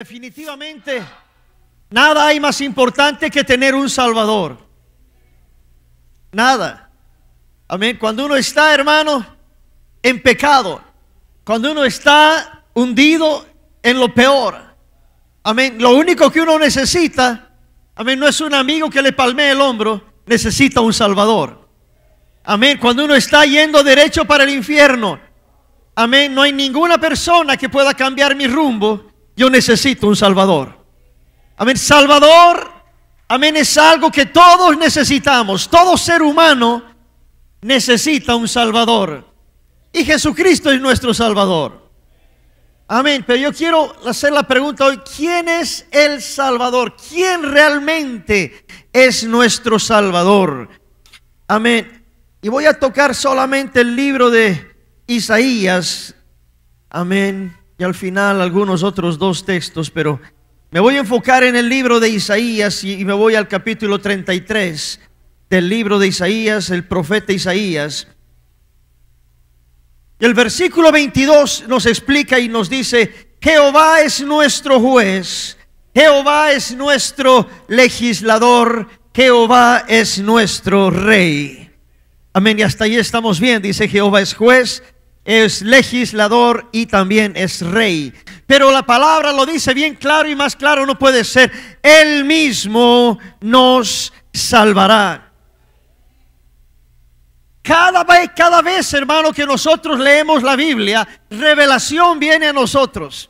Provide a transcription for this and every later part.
Definitivamente, nada hay más importante que tener un Salvador. Nada. Amén. Cuando uno está, hermano, en pecado, cuando uno está hundido en lo peor, amén. Lo único que uno necesita, amén, no es un amigo que le palmee el hombro, necesita un Salvador. Amén. Cuando uno está yendo derecho para el infierno, amén, no hay ninguna persona que pueda cambiar mi rumbo yo necesito un Salvador. Amén, Salvador. Amén, es algo que todos necesitamos. Todo ser humano necesita un Salvador. Y Jesucristo es nuestro Salvador. Amén, pero yo quiero hacer la pregunta hoy, ¿quién es el Salvador? ¿Quién realmente es nuestro Salvador? Amén. Y voy a tocar solamente el libro de Isaías. Amén y al final algunos otros dos textos, pero me voy a enfocar en el libro de Isaías y me voy al capítulo 33 del libro de Isaías, el profeta Isaías. Y el versículo 22 nos explica y nos dice, Jehová es nuestro juez, Jehová es nuestro legislador, Jehová es nuestro rey. Amén, y hasta ahí estamos bien, dice Jehová es juez, es legislador y también es rey. Pero la palabra lo dice bien claro y más claro no puede ser. Él mismo nos salvará. Cada vez, cada vez, hermano, que nosotros leemos la Biblia, revelación viene a nosotros.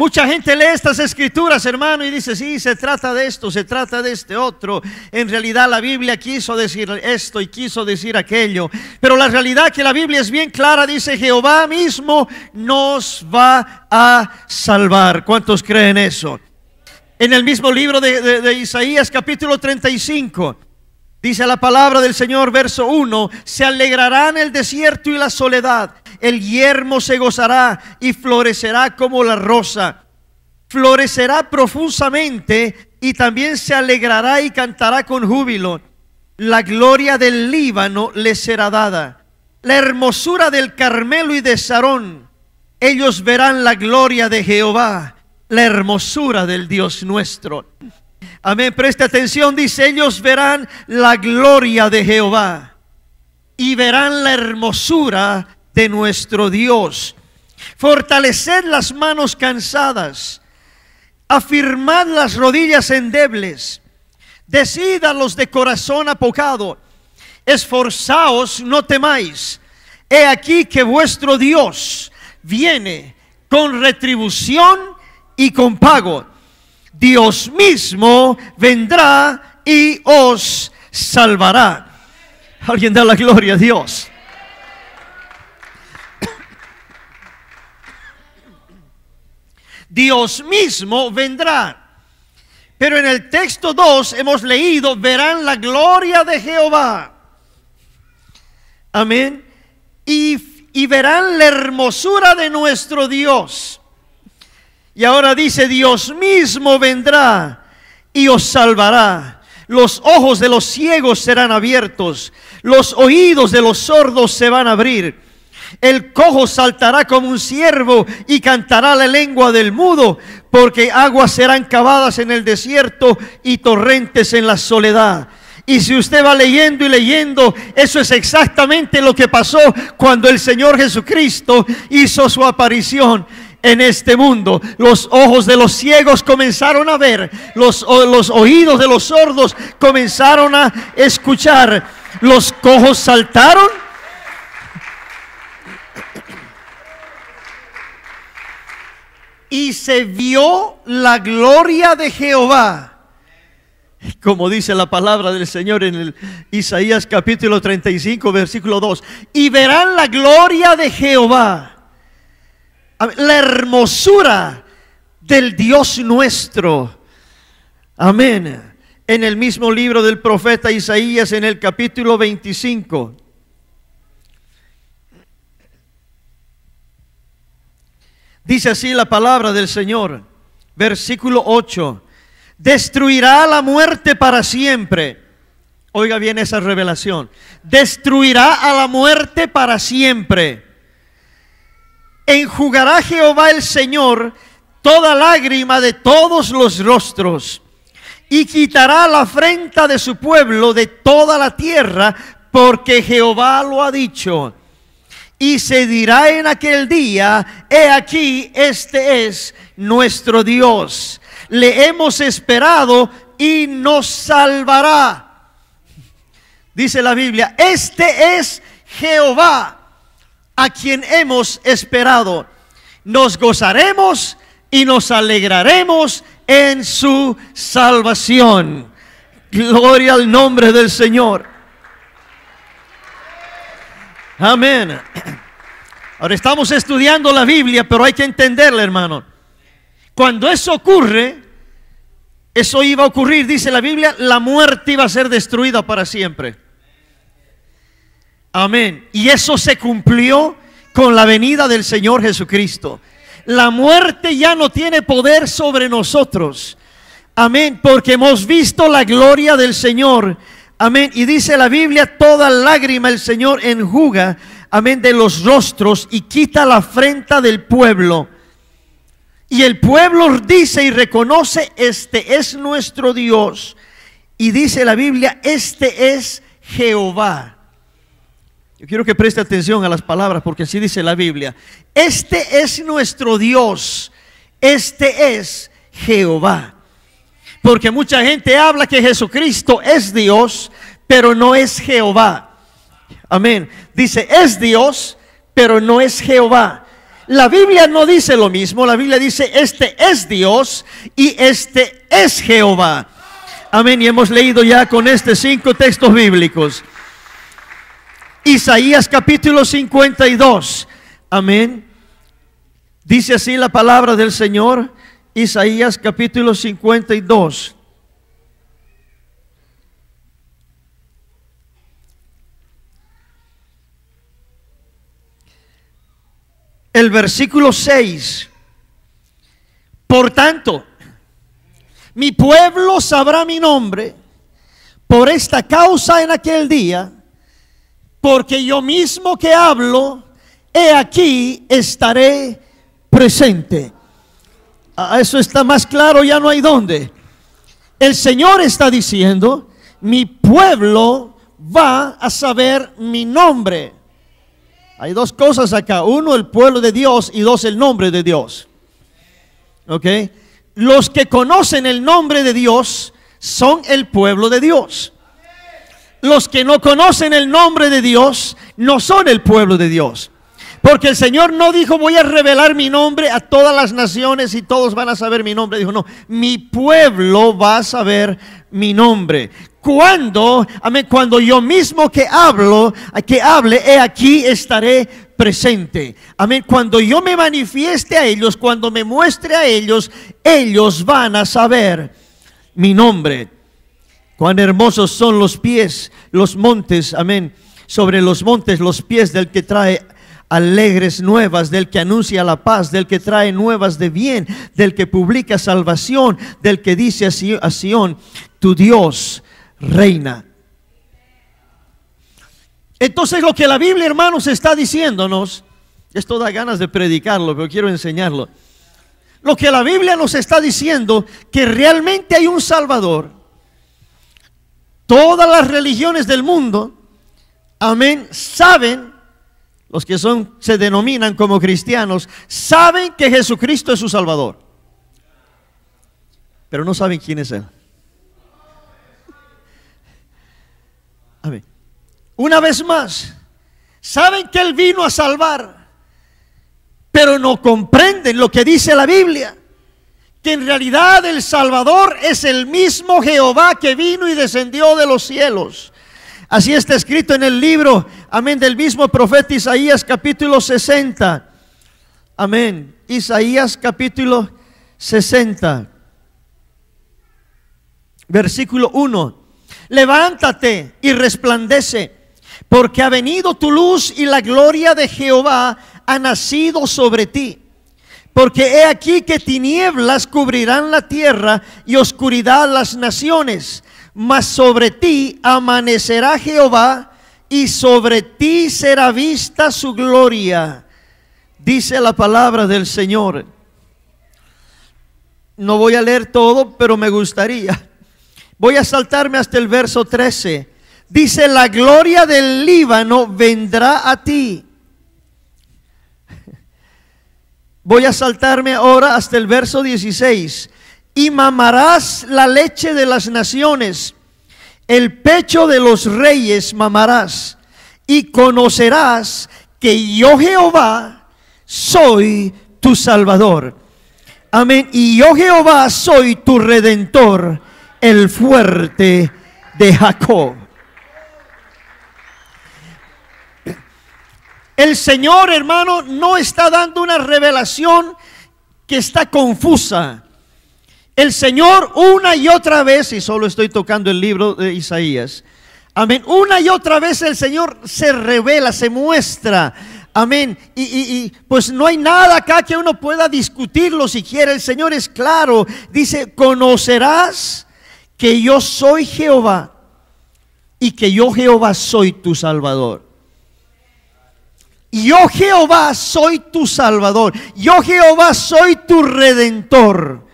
Mucha gente lee estas escrituras, hermano, y dice, sí, se trata de esto, se trata de este otro. En realidad la Biblia quiso decir esto y quiso decir aquello. Pero la realidad que la Biblia es bien clara, dice, Jehová mismo nos va a salvar. ¿Cuántos creen eso? En el mismo libro de, Isaías capítulo 35. Dice la palabra del Señor, verso 1, se alegrarán el desierto y la soledad, el yermo se gozará y florecerá como la rosa. Florecerá profusamente y también se alegrará y cantará con júbilo. La gloria del Líbano le será dada. La hermosura del Carmelo y de Sarón. Ellos verán la gloria de Jehová, la hermosura del Dios nuestro. Amén, preste atención, dice, ellos verán la gloria de Jehová y verán la hermosura de nuestro Dios. Fortaleced las manos cansadas, afirmad las rodillas endebles, decid los de corazón apocado, esforzaos, no temáis. He aquí que vuestro Dios viene con retribución y con pago. Dios mismo vendrá y os salvará. Alguien da la gloria a Dios. Dios mismo vendrá. Pero en el texto 2 hemos leído, verán la gloria de Jehová. Amén. Y, y, verán la hermosura de nuestro Dios. Y ahora dice, Dios mismo vendrá y os salvará. Los ojos de los ciegos serán abiertos. Los oídos de los sordos se van a abrir el cojo saltará como un ciervo y cantará la lengua del mudo, porque aguas serán cavadas en el desierto y torrentes en la soledad. Y si usted va leyendo y leyendo, eso es exactamente lo que pasó cuando el Señor Jesucristo hizo su aparición en este mundo. Los ojos de los ciegos comenzaron a ver, los, los, oídos de los sordos comenzaron a escuchar, los cojos saltaron y se vio la gloria de Jehová. Como dice la palabra del Señor en el Isaías capítulo 35, versículo 2, y verán la gloria de Jehová, la hermosura del Dios nuestro. Amén. En el mismo libro del profeta Isaías, en el capítulo 25, Dice así la palabra del Señor, versículo 8. Destruirá la muerte para siempre. Oiga bien esa revelación. Destruirá a la muerte para siempre. Enjugará Jehová el Señor toda lágrima de todos los rostros y quitará la afrenta de su pueblo de toda la tierra, porque Jehová lo ha dicho y se dirá en aquel día, he aquí, este es nuestro Dios. Le hemos esperado y nos salvará. Dice la Biblia, este es Jehová a quien hemos esperado. Nos gozaremos y nos alegraremos en su salvación. Gloria al nombre del Señor. Amén. Ahora estamos estudiando la Biblia, pero hay que entenderla, hermano. Cuando eso ocurre, eso iba a ocurrir, dice la Biblia, la muerte iba a ser destruida para siempre. Amén. Y eso se cumplió con la venida del Señor Jesucristo. La muerte ya no tiene poder sobre nosotros. Amén, porque hemos visto la gloria del Señor Amén. Y dice la Biblia, toda lágrima el Señor enjuga, amén, de los rostros y quita la afrenta del pueblo. Y el pueblo dice y reconoce, este es nuestro Dios. Y dice la Biblia, este es Jehová. Yo quiero que preste atención a las palabras porque así dice la Biblia. Este es nuestro Dios. Este es Jehová. Porque mucha gente habla que Jesucristo es Dios, pero no es Jehová. Amén. Dice, es Dios, pero no es Jehová. La Biblia no dice lo mismo, la Biblia dice, este es Dios y este es Jehová. Amén. Y hemos leído ya con este cinco textos bíblicos. Isaías capítulo 52. Amén. Dice así la palabra del Señor. Isaías capítulo 52. El versículo 6. Por tanto, mi pueblo sabrá mi nombre por esta causa en aquel día, porque yo mismo que hablo, he aquí estaré presente. Ah, ah, eso está más claro, ya no hay dónde. El Señor está diciendo, mi pueblo va a saber mi nombre. Hay dos cosas acá. Uno, el pueblo de Dios y dos, el nombre de Dios. ¿Ok? Los que conocen el nombre de Dios son el pueblo de Dios. Los que no conocen el nombre de Dios no son el pueblo de Dios. Porque el Señor no dijo, voy a revelar mi nombre a todas las naciones y todos van a saber mi nombre. Dijo, no, mi pueblo va a saber mi nombre. Cuando, amén, cuando yo mismo que hablo, que hable, he aquí estaré presente. Amén. Cuando yo me manifieste a ellos, cuando me muestre a ellos, ellos van a saber mi nombre. Cuán hermosos son los pies, los montes, amén. Sobre los montes, los pies del que trae alegres nuevas, del que anuncia la paz, del que trae nuevas de bien, del que publica salvación, del que dice a Sión, tu Dios reina. Entonces lo que la Biblia, hermanos, está diciéndonos, esto da ganas de predicarlo, pero quiero enseñarlo. Lo que la Biblia nos está diciendo, que realmente hay un Salvador. Todas las religiones del mundo, amén, saben los que son, se denominan como cristianos, saben que Jesucristo es su Salvador, pero no saben quién es Él. una vez más, saben que Él vino a salvar, pero no comprenden lo que dice la Biblia, que en realidad el Salvador es el mismo Jehová que vino y descendió de los cielos. Así está escrito en el libro, amén, del mismo profeta Isaías capítulo 60. Amén. Isaías capítulo 60. Versículo 1. Levántate y resplandece, porque ha venido tu luz y la gloria de Jehová ha nacido sobre ti. Porque he aquí que tinieblas cubrirán la tierra y oscuridad las naciones mas sobre ti amanecerá Jehová y sobre ti será vista su gloria, dice la palabra del Señor. No voy a leer todo, pero me gustaría. Voy a saltarme hasta el verso 13. Dice, la gloria del Líbano vendrá a ti. Voy a saltarme ahora hasta el verso 16 y mamarás la leche de las naciones, el pecho de los reyes mamarás, y conocerás que yo Jehová soy tu Salvador. Amén. Y yo Jehová soy tu redentor, el fuerte de Jacob. El Señor, hermano, no está dando una revelación que está confusa. El Señor una y otra vez, y solo estoy tocando el libro de Isaías, amén, una y otra vez el Señor se revela, se muestra, Amén. Y, y, y, pues no hay nada acá que uno pueda discutirlo si quiere. El Señor es claro. Dice, conocerás que yo soy Jehová y que yo Jehová soy tu Salvador. Yo Jehová soy tu Salvador. Yo Jehová soy tu Redentor.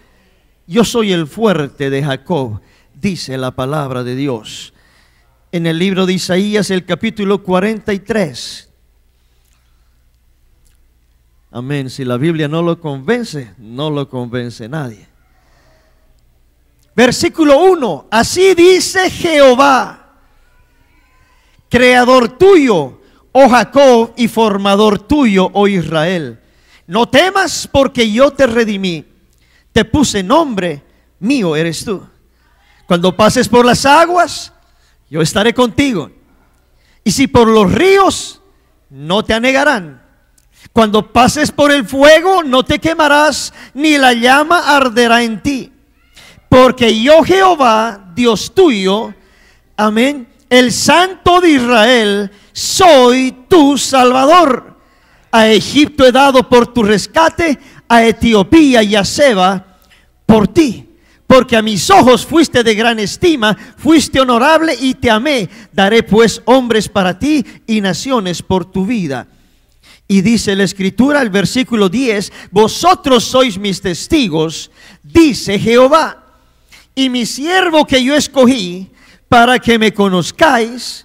Yo soy el fuerte de Jacob, dice la palabra de Dios. En el libro de Isaías, el capítulo 43. Amén. Si la Biblia no lo convence, no lo convence nadie. Versículo 1. Así dice Jehová, creador tuyo, oh Jacob, y formador tuyo, oh Israel. No temas porque yo te redimí te puse nombre, mío eres tú. Cuando pases por las aguas, yo estaré contigo. Y si por los ríos, no te anegarán. Cuando pases por el fuego, no te quemarás, ni la llama arderá en ti. Porque yo Jehová, Dios tuyo, amén, el Santo de Israel, soy tu Salvador. A Egipto he dado por tu rescate, a Etiopía y a Seba por ti. Porque a mis ojos fuiste de gran estima, fuiste honorable y te amé. Daré pues hombres para ti y naciones por tu vida. Y dice la escritura, el versículo 10, vosotros sois mis testigos, dice Jehová, y mi siervo que yo escogí, para que me conozcáis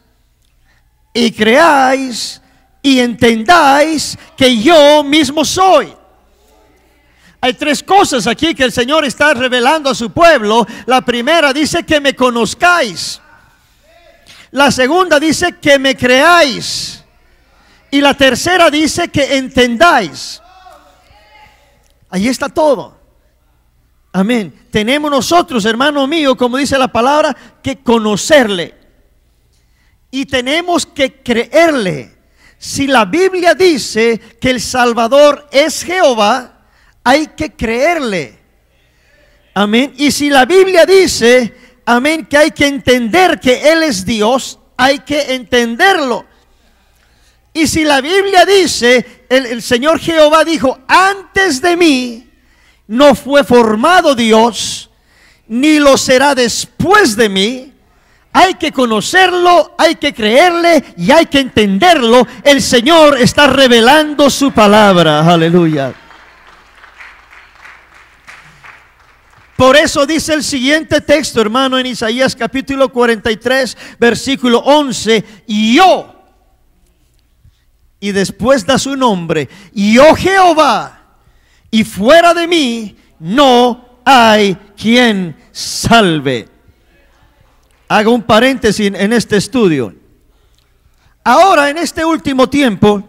y creáis y entendáis que yo mismo soy. Hay tres cosas aquí que el Señor está revelando a su pueblo. La primera dice que me conozcáis. La segunda dice que me creáis. Y la tercera dice que entendáis. Ahí está todo. Amén. Tenemos nosotros, hermano mío, como dice la palabra, que conocerle. Y tenemos que creerle si la Biblia dice que el Salvador es Jehová, hay que creerle. Amén. Y si la Biblia dice, amén, que hay que entender que Él es Dios, hay que entenderlo. Y si la Biblia dice, el, el Señor Jehová dijo, antes de mí no fue formado Dios, ni lo será después de mí, hay que conocerlo, hay que creerle y hay que entenderlo. El Señor está revelando su palabra. Aleluya. Por eso dice el siguiente texto, hermano, en Isaías capítulo 43, versículo 11, y yo, y después da su nombre, y yo Jehová, y fuera de mí no hay quien salve. Hago un paréntesis en este estudio. Ahora, en este último tiempo,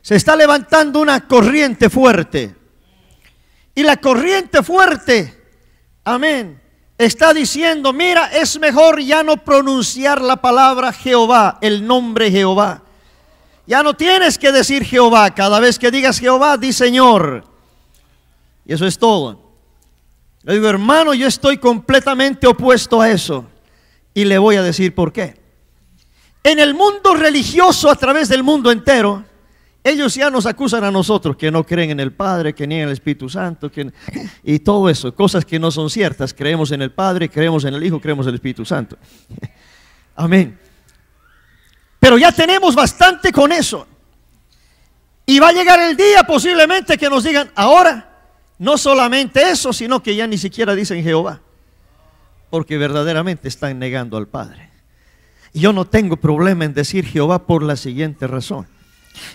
se está levantando una corriente fuerte. Y la corriente fuerte, amén, está diciendo, mira, es mejor ya no pronunciar la palabra Jehová, el nombre Jehová. Ya no tienes que decir Jehová. Cada vez que digas Jehová, di Señor. Y eso es todo. Le digo, hermano, yo estoy completamente opuesto a eso. Y le voy a decir por qué. En el mundo religioso, a través del mundo entero, ellos ya nos acusan a nosotros que no creen en el Padre, que ni en el Espíritu Santo, y todo eso, cosas que no son ciertas. Creemos en el Padre, creemos en el Hijo, creemos en el Espíritu Santo. Amén. Pero ya tenemos bastante con eso. Y va a llegar el día posiblemente que nos digan, ahora, no solamente eso, sino que ya ni siquiera dicen Jehová porque verdaderamente están negando al Padre. yo no tengo problema en decir Jehová por la siguiente razón.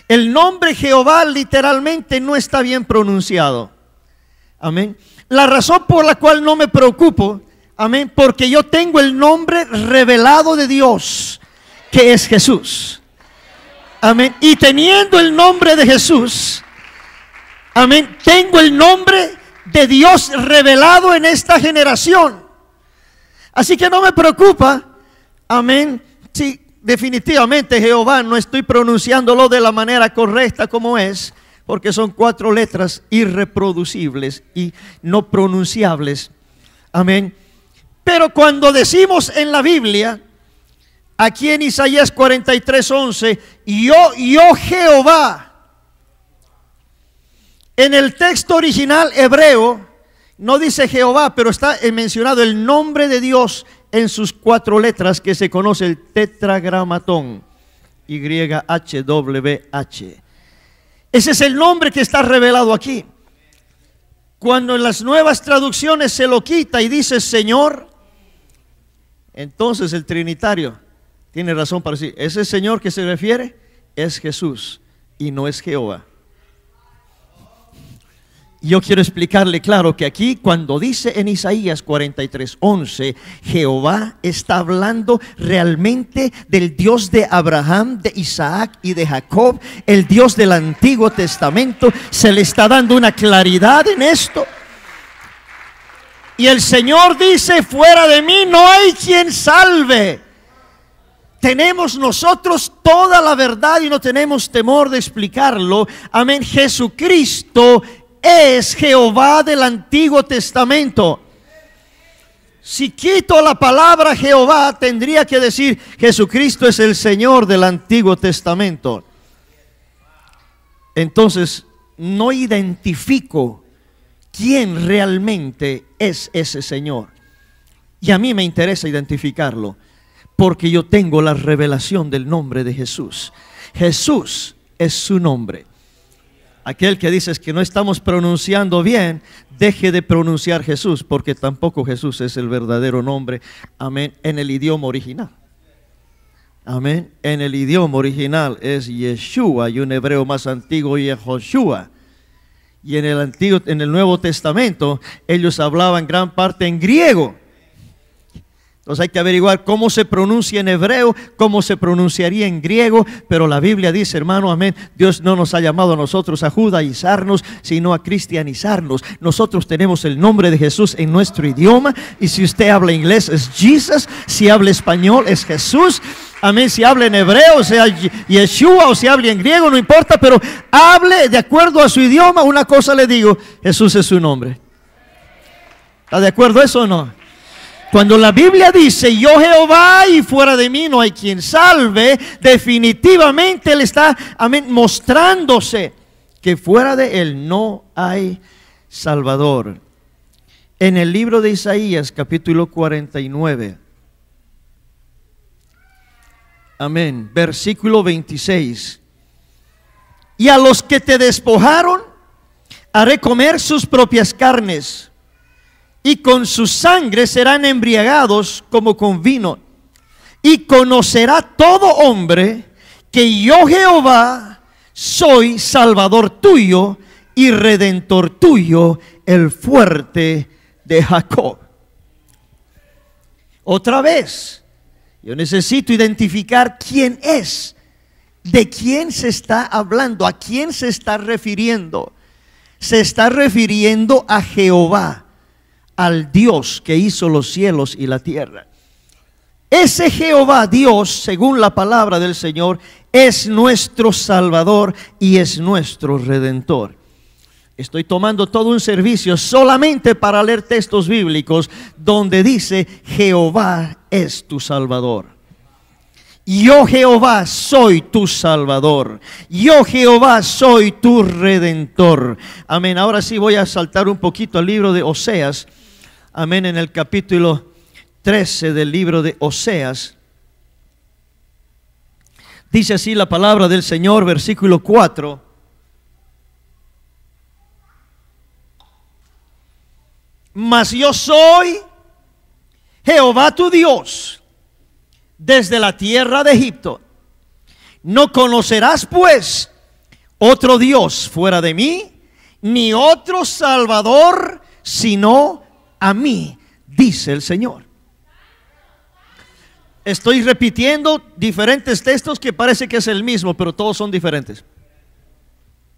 El nombre Jehová literalmente no está bien pronunciado. Amén. La razón por la cual no me preocupo, amén, porque yo tengo el nombre revelado de Dios, que es Jesús. Amén. Y teniendo el nombre de Jesús, amén, tengo el nombre de Dios revelado en esta generación. Así que no me preocupa, amén, si definitivamente Jehová no estoy pronunciándolo de la manera correcta como es, porque son cuatro letras irreproducibles y no pronunciables. Amén. Pero cuando decimos en la Biblia, aquí en Isaías 43, 11, yo, yo Jehová, en el texto original hebreo, no dice Jehová, pero está mencionado el nombre de Dios en sus cuatro letras que se conoce el tetragramatón, YHWH. Ese es el nombre que está revelado aquí. Cuando en las nuevas traducciones se lo quita y dice Señor, entonces el Trinitario tiene razón para decir, ese Señor que se refiere es Jesús y no es Jehová. Yo quiero explicarle claro que aquí cuando dice en Isaías 43:11, Jehová está hablando realmente del Dios de Abraham, de Isaac y de Jacob, el Dios del Antiguo Testamento, se le está dando una claridad en esto. Y el Señor dice, fuera de mí no hay quien salve. Tenemos nosotros toda la verdad y no tenemos temor de explicarlo. Amén. Jesucristo es Jehová del Antiguo Testamento. Si quito la palabra Jehová, tendría que decir Jesucristo es el Señor del Antiguo Testamento. Entonces, no identifico quién realmente es ese Señor. Y a mí me interesa identificarlo, porque yo tengo la revelación del nombre de Jesús. Jesús es su nombre aquel que dices que no estamos pronunciando bien, deje de pronunciar Jesús, porque tampoco Jesús es el verdadero nombre, amén, en el idioma original. Amén. En el idioma original es Yeshua y un hebreo más antiguo, Yehoshua. Y en el, Antiguo, en el Nuevo Testamento ellos hablaban gran parte en griego. Entonces hay que averiguar cómo se pronuncia en hebreo, cómo se pronunciaría en griego, pero la Biblia dice, hermano, amén, Dios no nos ha llamado a nosotros a judaizarnos, sino a cristianizarnos. Nosotros tenemos el nombre de Jesús en nuestro idioma, y si usted habla inglés es Jesus, si habla español es Jesús, amén, si habla en hebreo, sea Yeshua, o si habla en griego, no importa, pero hable de acuerdo a su idioma. Una cosa le digo, Jesús es su nombre. ¿Está de acuerdo eso o no? Cuando la Biblia dice, yo Jehová y fuera de mí no hay quien salve, definitivamente Él está mostrándose que fuera de Él no hay salvador. En el libro de Isaías, capítulo 49, amén, versículo 26. Y a los que te despojaron, haré comer sus propias carnes y con su sangre serán embriagados como con vino. Y conocerá todo hombre que yo Jehová soy salvador tuyo y redentor tuyo, el fuerte de Jacob. Otra vez, yo necesito identificar quién es, de quién se está hablando, a quién se está refiriendo. Se está refiriendo a Jehová al Dios que hizo los cielos y la tierra. Ese Jehová Dios, según la palabra del Señor, es nuestro Salvador y es nuestro Redentor. Estoy tomando todo un servicio solamente para leer textos bíblicos donde dice, Jehová es tu Salvador. Yo Jehová soy tu Salvador. Yo Jehová soy tu Redentor. Amén. Ahora sí voy a saltar un poquito al libro de Oseas amén, en el capítulo 13 del libro de Oseas. Dice así la palabra del Señor, versículo 4. Mas yo soy Jehová tu Dios desde la tierra de Egipto. No conocerás pues otro Dios fuera de mí, ni otro Salvador sino a mí, dice el Señor. Estoy repitiendo diferentes textos que parece que es el mismo, pero todos son diferentes.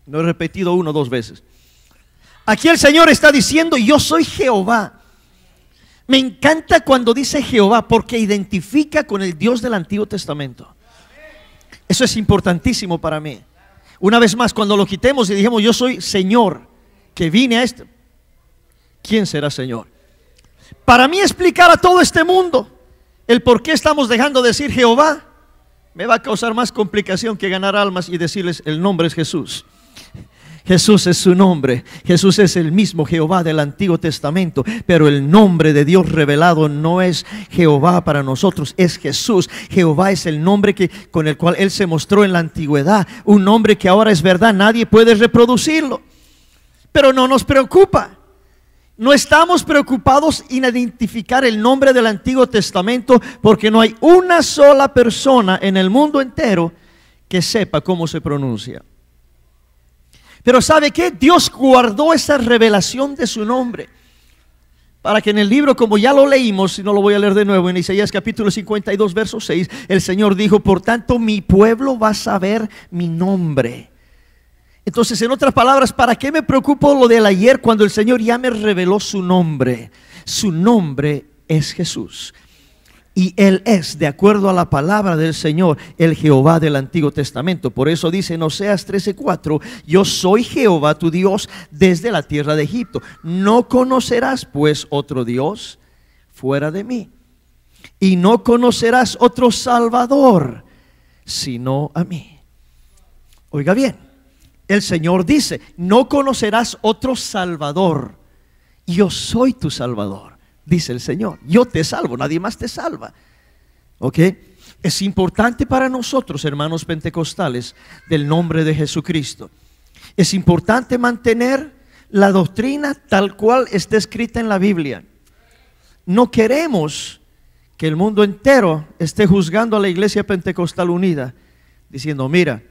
No he repetido uno o dos veces. Aquí el Señor está diciendo, yo soy Jehová. Me encanta cuando dice Jehová porque identifica con el Dios del Antiguo Testamento. Eso es importantísimo para mí. Una vez más, cuando lo quitemos y dijimos, yo soy Señor, que vine a esto, ¿quién será Señor? Para mí explicar a todo este mundo el por qué estamos dejando de decir Jehová, me va a causar más complicación que ganar almas y decirles el nombre es Jesús. Jesús es su nombre. Jesús es el mismo Jehová del Antiguo Testamento. Pero el nombre de Dios revelado no es Jehová para nosotros, es Jesús. Jehová es el nombre que, con el cual Él se mostró en la antigüedad. Un nombre que ahora es verdad, nadie puede reproducirlo. Pero no nos preocupa. No estamos preocupados en identificar el nombre del Antiguo Testamento porque no hay una sola persona en el mundo entero que sepa cómo se pronuncia. Pero ¿sabe qué? Dios guardó esa revelación de su nombre para que en el libro, como ya lo leímos, y no lo voy a leer de nuevo, en Isaías capítulo 52, verso 6, el Señor dijo, por tanto mi pueblo va a saber mi nombre. Entonces, en otras palabras, ¿para qué me preocupo lo del ayer cuando el Señor ya me reveló su nombre? Su nombre es Jesús. Y Él es, de acuerdo a la palabra del Señor, el Jehová del Antiguo Testamento. Por eso dice en Oseas 13:4, yo soy Jehová tu Dios desde la tierra de Egipto. No conocerás pues otro Dios fuera de mí. Y no conocerás otro Salvador sino a mí. Oiga bien, el Señor dice, no conocerás otro Salvador. Yo soy tu Salvador, dice el Señor. Yo te salvo, nadie más te salva. ¿Ok? Es importante para nosotros, hermanos pentecostales, del nombre de Jesucristo. Es importante mantener la doctrina tal cual está escrita en la Biblia. No queremos que el mundo entero esté juzgando a la iglesia pentecostal unida, diciendo, mira,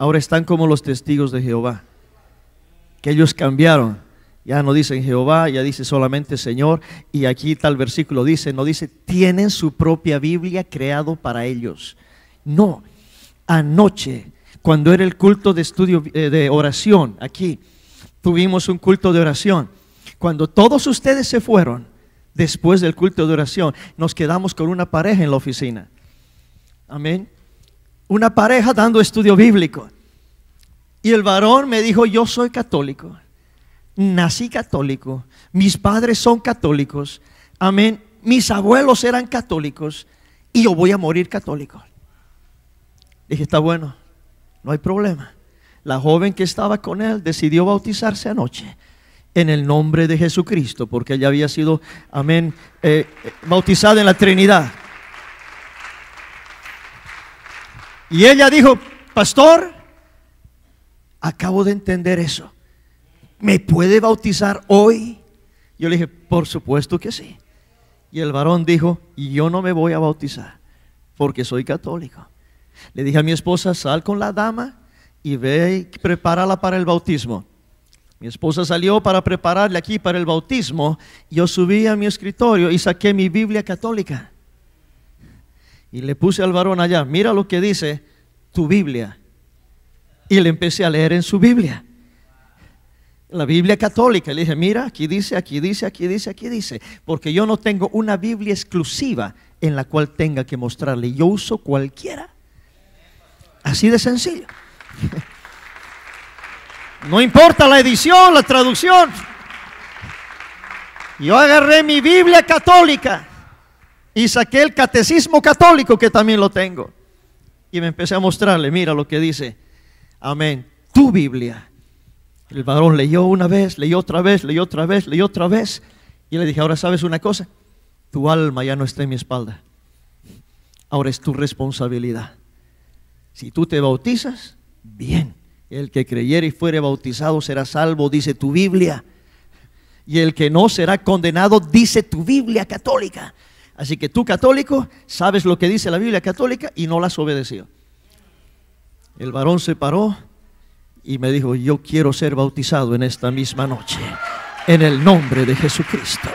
ahora están como los testigos de Jehová, que ellos cambiaron. Ya no dicen Jehová, ya dice solamente Señor. Y aquí tal versículo dice, no dice, tienen su propia Biblia creado para ellos. No, anoche, cuando era el culto de estudio eh, de oración, aquí tuvimos un culto de oración. Cuando todos ustedes se fueron, después del culto de oración, nos quedamos con una pareja en la oficina. Amén una pareja dando estudio bíblico. Y el varón me dijo, yo soy católico, nací católico, mis padres son católicos, amén, mis abuelos eran católicos y yo voy a morir católico. Dije, está bueno, no hay problema. La joven que estaba con él decidió bautizarse anoche en el nombre de Jesucristo, porque ella había sido, amén, eh, eh, bautizada en la Trinidad. Y ella dijo, pastor, acabo de entender eso. ¿Me puede bautizar hoy? Yo le dije, por supuesto que sí. Y el varón dijo, yo no me voy a bautizar porque soy católico. Le dije a mi esposa, sal con la dama y ve y prepárala para el bautismo. Mi esposa salió para prepararle aquí para el bautismo. Yo subí a mi escritorio y saqué mi Biblia católica. Y le puse al varón allá, mira lo que dice tu Biblia. Y le empecé a leer en su Biblia. La Biblia católica. Le dije, mira, aquí dice, aquí dice, aquí dice, aquí dice. Porque yo no tengo una Biblia exclusiva en la cual tenga que mostrarle. Yo uso cualquiera. Así de sencillo. No importa la edición, la traducción. Yo agarré mi Biblia católica y saqué el catecismo católico que también lo tengo. Y me empecé a mostrarle, mira lo que dice, amén, tu Biblia. El varón leyó una vez, leyó otra vez, leyó otra vez, leyó otra vez. Y le dije, ahora sabes una cosa, tu alma ya no está en mi espalda. Ahora es tu responsabilidad. Si tú te bautizas, bien. El que creyere y fuere bautizado será salvo, dice tu Biblia. Y el que no será condenado, dice tu Biblia católica. Así que tú católico, sabes lo que dice la Biblia católica y no las obedeció. El varón se paró y me dijo, yo quiero ser bautizado en esta misma noche, en el nombre de Jesucristo.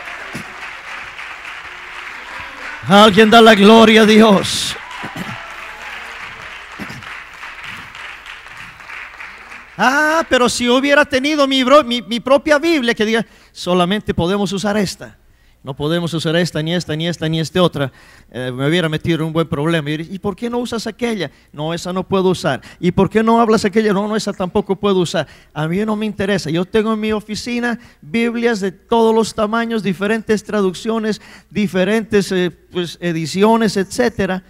Alguien da la gloria a Dios. Ah, pero si hubiera tenido mi, mi propia Biblia que diga, solamente podemos usar esta. No podemos usar esta, ni esta, ni esta, ni esta otra. Eh, me hubiera metido en un buen problema. ¿Y por qué no usas aquella? No, esa no puedo usar. ¿Y por qué no hablas aquella? No, no, esa tampoco puedo usar. A mí no me interesa. Yo tengo en mi oficina Biblias de todos los tamaños, diferentes traducciones, diferentes eh, pues, ediciones, etc.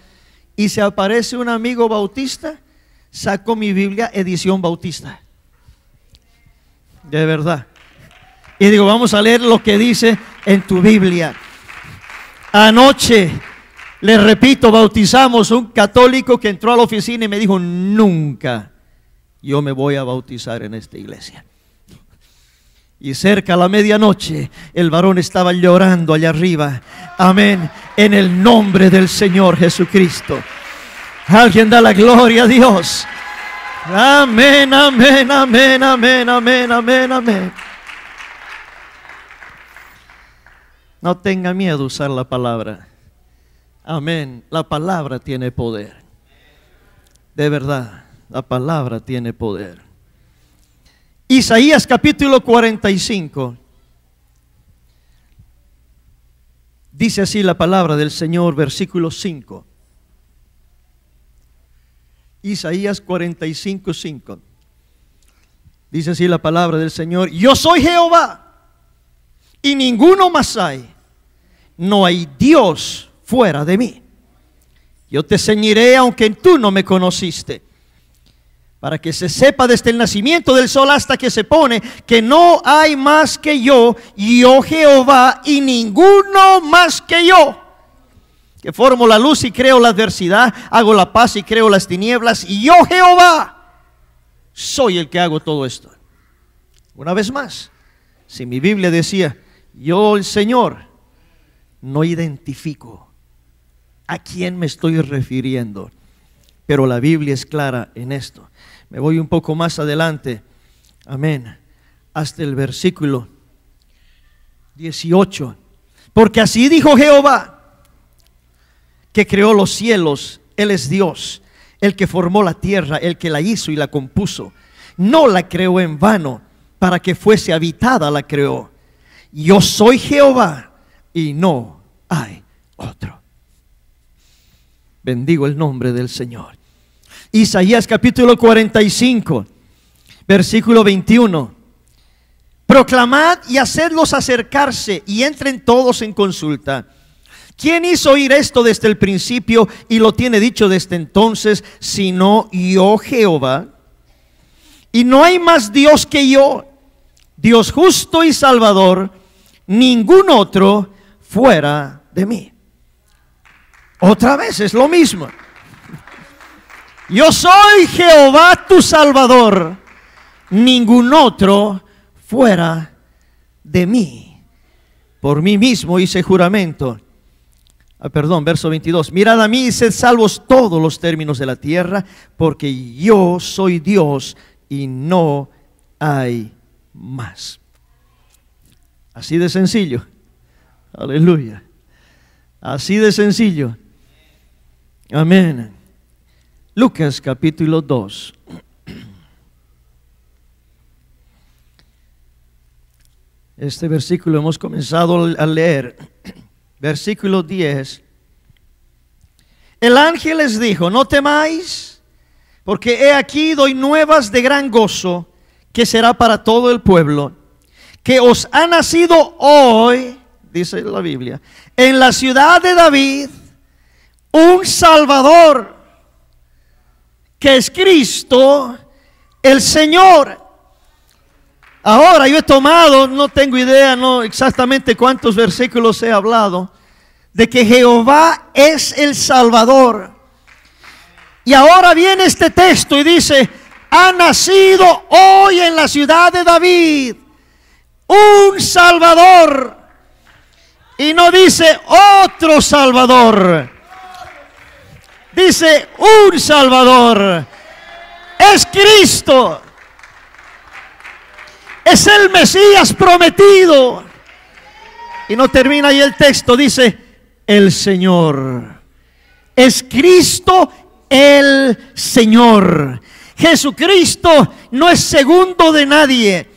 Y si aparece un amigo bautista, saco mi Biblia edición bautista. De verdad. Y digo, vamos a leer lo que dice en tu Biblia. Anoche, les repito, bautizamos un católico que entró a la oficina y me dijo, nunca yo me voy a bautizar en esta iglesia. Y cerca a la medianoche el varón estaba llorando allá arriba. Amén. En el nombre del Señor Jesucristo. Alguien da la gloria a Dios. Amén, amén, amén, amén, amén, amén, amén. No tenga miedo usar la palabra. Amén. La palabra tiene poder. De verdad, la palabra tiene poder. Isaías capítulo 45. Dice así la palabra del Señor, versículo 5. Isaías 45, 5. Dice así la palabra del Señor. Yo soy Jehová y ninguno más hay. No hay Dios fuera de mí. Yo te ceñiré aunque tú no me conociste, para que se sepa desde el nacimiento del sol hasta que se pone que no hay más que yo, y yo oh Jehová, y ninguno más que yo. Que formo la luz y creo la adversidad, hago la paz y creo las tinieblas, y yo oh Jehová soy el que hago todo esto. Una vez más, si mi Biblia decía, yo, el Señor, no identifico a quién me estoy refiriendo. Pero la Biblia es clara en esto. Me voy un poco más adelante. Amén. Hasta el versículo 18. Porque así dijo Jehová, que creó los cielos. Él es Dios, el que formó la tierra, el que la hizo y la compuso. No la creó en vano, para que fuese habitada la creó yo soy Jehová y no hay otro. Bendigo el nombre del Señor. Isaías capítulo 45, versículo 21. Proclamad y hacedlos acercarse y entren todos en consulta. ¿Quién hizo oír esto desde el principio y lo tiene dicho desde entonces, sino yo Jehová? Y no hay más Dios que yo, Dios justo y salvador, ningún otro fuera de mí. Otra vez es lo mismo. Yo soy Jehová tu Salvador, ningún otro fuera de mí. Por mí mismo hice juramento. Ah, perdón, verso 22. Mirad a mí y sed salvos todos los términos de la tierra, porque yo soy Dios y no hay más. Así de sencillo. Aleluya. Así de sencillo. Amén. Lucas capítulo 2. Este versículo hemos comenzado a leer. Versículo 10. El ángel les dijo, no temáis, porque he aquí doy nuevas de gran gozo, que será para todo el pueblo que os ha nacido hoy, dice la Biblia, en la ciudad de David, un Salvador, que es Cristo, el Señor. Ahora yo he tomado, no tengo idea, no exactamente cuántos versículos he hablado, de que Jehová es el Salvador. Y ahora viene este texto y dice, ha nacido hoy en la ciudad de David un Salvador. Y no dice otro Salvador. Dice un Salvador. Es Cristo. Es el Mesías prometido. Y no termina ahí el texto. Dice el Señor. Es Cristo el Señor. Jesucristo no es segundo de nadie.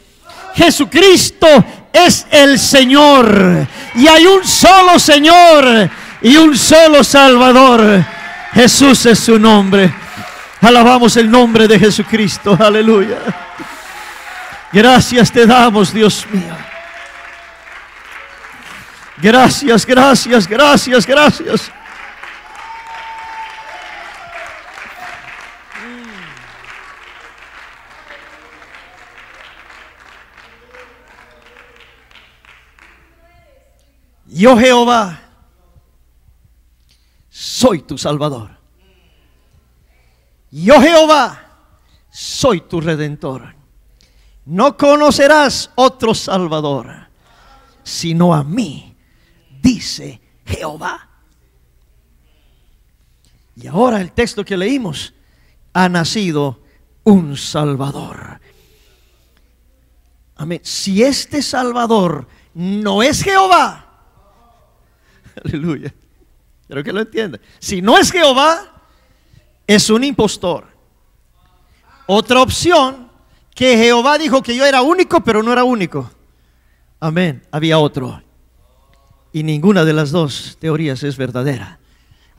Jesucristo es el Señor. Y hay un solo Señor y un solo Salvador. Jesús es su nombre. Alabamos el nombre de Jesucristo. Aleluya. Gracias te damos, Dios mío. Gracias, gracias, gracias, gracias. Yo Jehová soy tu Salvador. Yo Jehová soy tu Redentor. No conocerás otro Salvador, sino a mí, dice Jehová. Y ahora el texto que leímos, ha nacido un Salvador. Amén. Si este Salvador no es Jehová, Aleluya. Quiero que lo entienda. Si no es Jehová, es un impostor. Otra opción, que Jehová dijo que yo era único, pero no era único. Amén. Había otro. Y ninguna de las dos teorías es verdadera.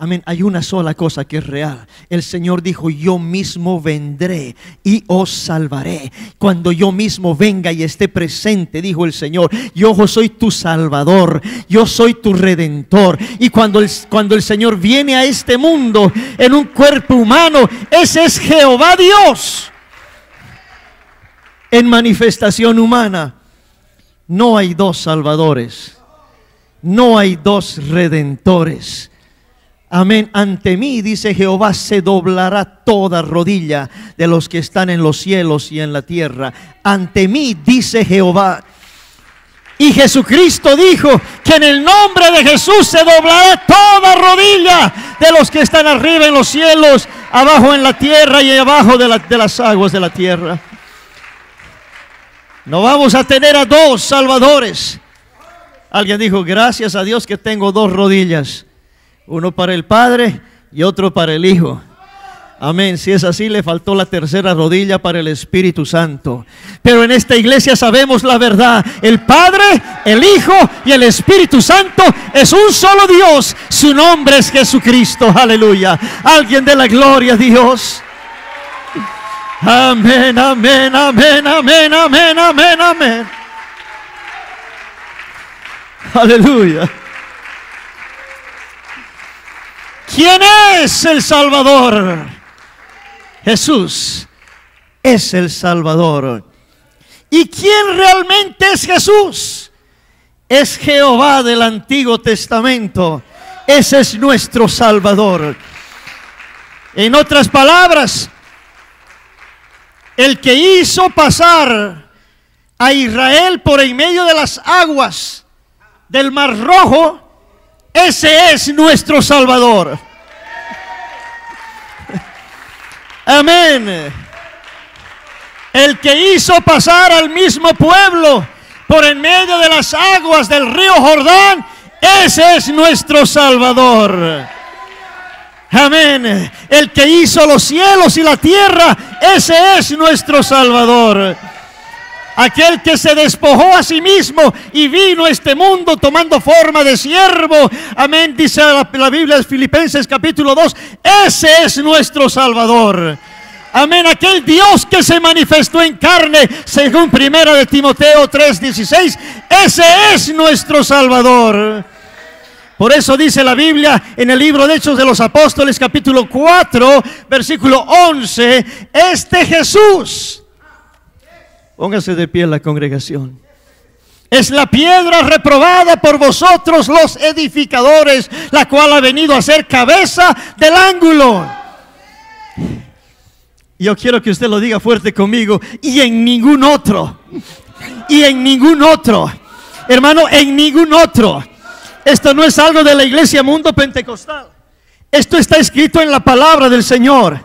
Amén. Hay una sola cosa que es real. El Señor dijo, yo mismo vendré y os salvaré. Cuando yo mismo venga y esté presente, dijo el Señor, yo soy tu salvador, yo soy tu redentor. Y cuando el, cuando el Señor viene a este mundo en un cuerpo humano, ese es Jehová Dios. En manifestación humana, no hay dos salvadores, no hay dos redentores Amén. Ante mí, dice Jehová, se doblará toda rodilla de los que están en los cielos y en la tierra. Ante mí, dice Jehová. Y Jesucristo dijo que en el nombre de Jesús se doblará toda rodilla de los que están arriba en los cielos, abajo en la tierra y abajo de, las aguas de la tierra. No vamos a tener a dos salvadores. Alguien dijo, gracias a Dios que tengo dos rodillas uno para el Padre y otro para el Hijo. Amén. Si es así, le faltó la tercera rodilla para el Espíritu Santo. Pero en esta iglesia sabemos la verdad. El Padre, el Hijo y el Espíritu Santo es un solo Dios. Su nombre es Jesucristo. Aleluya. Alguien de la gloria, Dios. Amén, amén, amén, amén, amén, amén, amén. Aleluya. ¿Quién es el Salvador? Jesús es el Salvador. ¿Y quién realmente es Jesús? Es Jehová del Antiguo Testamento. Ese es nuestro Salvador. En otras palabras, el que hizo pasar a Israel por en medio de las aguas del Mar Rojo ese es nuestro Salvador. Amén. El que hizo pasar al mismo pueblo por en medio de las aguas del río Jordán, ese es nuestro Salvador. Amén. El que hizo los cielos y la tierra, ese es nuestro Salvador aquel que se despojó a sí mismo y vino a este mundo tomando forma de siervo. Amén, dice la, Biblia de Filipenses capítulo 2, ese es nuestro Salvador. Amén, aquel Dios que se manifestó en carne, según primera de Timoteo 3:16, ese es nuestro Salvador. Por eso dice la Biblia en el libro de Hechos de los Apóstoles capítulo 4, versículo 11, este Jesús Póngase de pie en la congregación. Es la piedra reprobada por vosotros los edificadores, la cual ha venido a ser cabeza del ángulo. Yo quiero que usted lo diga fuerte conmigo y en ningún otro. Y en ningún otro. Hermano, en ningún otro. Esto no es algo de la iglesia mundo pentecostal. Esto está escrito en la palabra del Señor.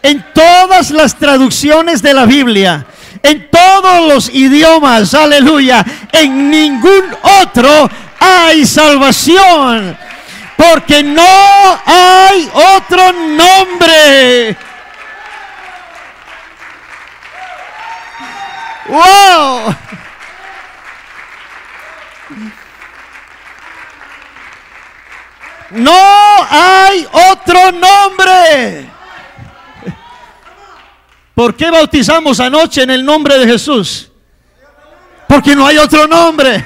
En todas las traducciones de la Biblia en todos los idiomas, aleluya. En ningún otro hay salvación, porque no hay otro nombre. ¡Wow! No hay otro nombre. ¿Por qué bautizamos anoche en el nombre de Jesús? Porque no hay otro nombre.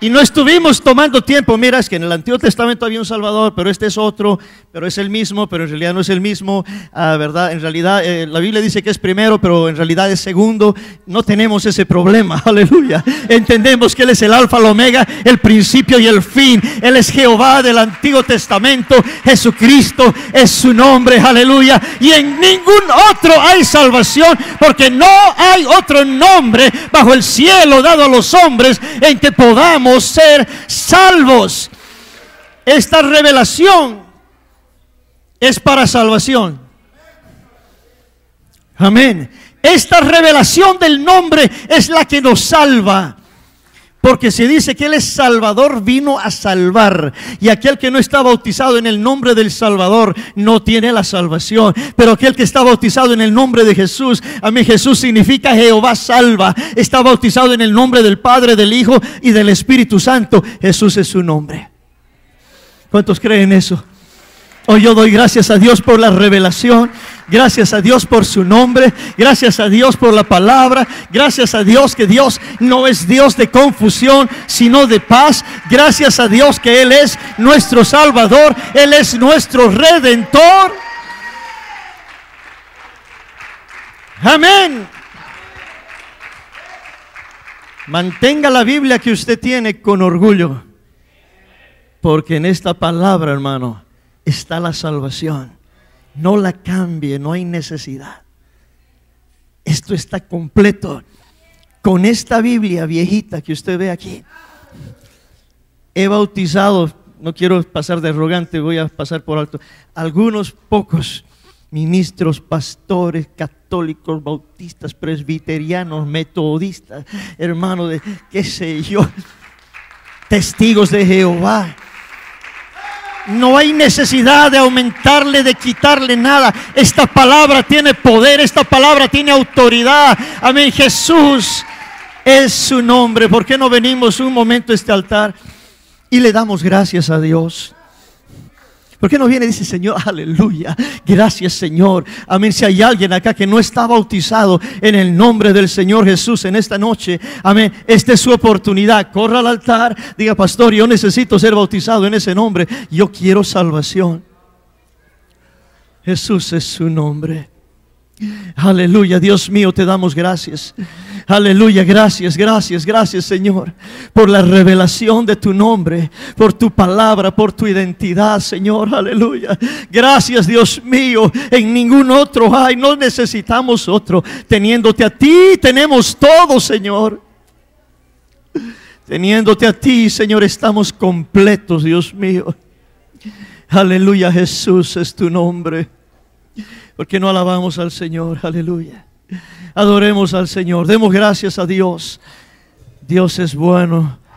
Y no estuvimos tomando tiempo. Mira, es que en el Antiguo Testamento había un Salvador, pero este es otro, pero es el mismo, pero en realidad no es el mismo, ah, ¿verdad? En realidad eh, la Biblia dice que es primero, pero en realidad es segundo. No tenemos ese problema, aleluya. Entendemos que Él es el Alfa, el Omega, el principio y el fin. Él es Jehová del Antiguo Testamento. Jesucristo es su nombre, aleluya. Y en ningún otro hay salvación, porque no hay otro nombre bajo el cielo dado a los hombres en que podamos ser salvos. Esta revelación es para salvación. Amén. Esta revelación del nombre es la que nos salva. Porque se dice que Él es Salvador, vino a salvar. Y aquel que no está bautizado en el nombre del Salvador no tiene la salvación. Pero aquel que está bautizado en el nombre de Jesús, a mí Jesús significa Jehová salva. Está bautizado en el nombre del Padre, del Hijo y del Espíritu Santo. Jesús es su nombre. ¿Cuántos creen eso? Hoy yo doy gracias a Dios por la revelación. Gracias a Dios por su nombre. Gracias a Dios por la palabra. Gracias a Dios que Dios no es Dios de confusión, sino de paz. Gracias a Dios que Él es nuestro Salvador. Él es nuestro Redentor. Amén. Mantenga la Biblia que usted tiene con orgullo. Porque en esta palabra, hermano, está la salvación. No la cambie, no hay necesidad. Esto está completo. Con esta Biblia viejita que usted ve aquí, he bautizado, no quiero pasar de arrogante, voy a pasar por alto, algunos pocos ministros, pastores, católicos, bautistas, presbiterianos, metodistas, hermanos de, qué sé yo, testigos de Jehová, no hay necesidad de aumentarle, de quitarle nada. Esta palabra tiene poder, esta palabra tiene autoridad. Amén. Jesús es su nombre. ¿Por qué no venimos un momento a este altar y le damos gracias a Dios? ¿Por qué no viene y dice, Señor, aleluya, gracias Señor? Amén, si hay alguien acá que no está bautizado en el nombre del Señor Jesús en esta noche, amén, esta es su oportunidad. Corra al altar, diga, pastor, yo necesito ser bautizado en ese nombre, yo quiero salvación. Jesús es su nombre. Aleluya, Dios mío, te damos gracias. Aleluya, gracias, gracias, gracias Señor por la revelación de tu nombre, por tu palabra, por tu identidad Señor. Aleluya. Gracias Dios mío, en ningún otro ay, no necesitamos otro. Teniéndote a ti tenemos todo Señor. Teniéndote a ti Señor estamos completos Dios mío. Aleluya Jesús es tu nombre. ¿Por qué no alabamos al Señor. Aleluya. Adoremos al Señor. Demos gracias a Dios. Dios es bueno.